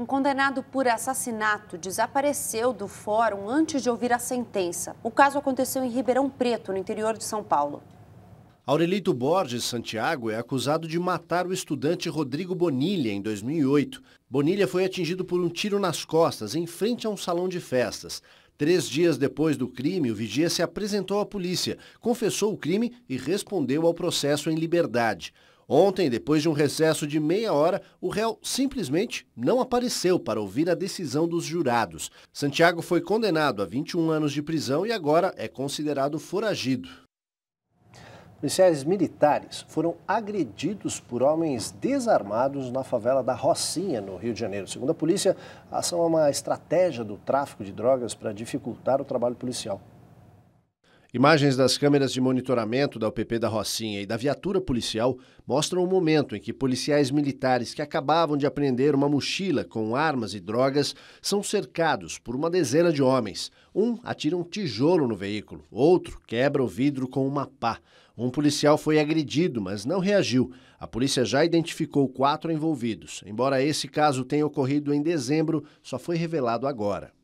Um condenado por assassinato desapareceu do fórum antes de ouvir a sentença. O caso aconteceu em Ribeirão Preto, no interior de São Paulo. Aurelito Borges Santiago é acusado de matar o estudante Rodrigo Bonilha em 2008. Bonilha foi atingido por um tiro nas costas em frente a um salão de festas. Três dias depois do crime, o vigia se apresentou à polícia, confessou o crime e respondeu ao processo em liberdade. Ontem, depois de um recesso de meia hora, o réu simplesmente não apareceu para ouvir a decisão dos jurados. Santiago foi condenado a 21 anos de prisão e agora é considerado foragido. Policiais militares foram agredidos por homens desarmados na favela da Rocinha, no Rio de Janeiro. Segundo a polícia, a ação é uma estratégia do tráfico de drogas para dificultar o trabalho policial. Imagens das câmeras de monitoramento da UPP da Rocinha e da viatura policial mostram o momento em que policiais militares que acabavam de apreender uma mochila com armas e drogas são cercados por uma dezena de homens. Um atira um tijolo no veículo, outro quebra o vidro com uma pá. Um policial foi agredido, mas não reagiu. A polícia já identificou quatro envolvidos. Embora esse caso tenha ocorrido em dezembro, só foi revelado agora.